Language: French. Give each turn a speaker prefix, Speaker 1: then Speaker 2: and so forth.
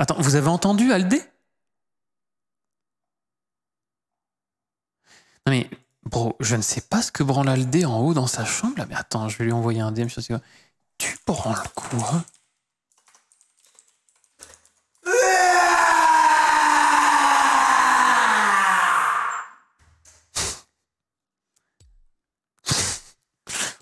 Speaker 1: Attends, vous avez entendu Aldé Non mais, bro, je ne sais pas ce que branle Aldé en haut dans sa chambre. Là. Mais attends, je vais lui envoyer un DM sur Tu branles quoi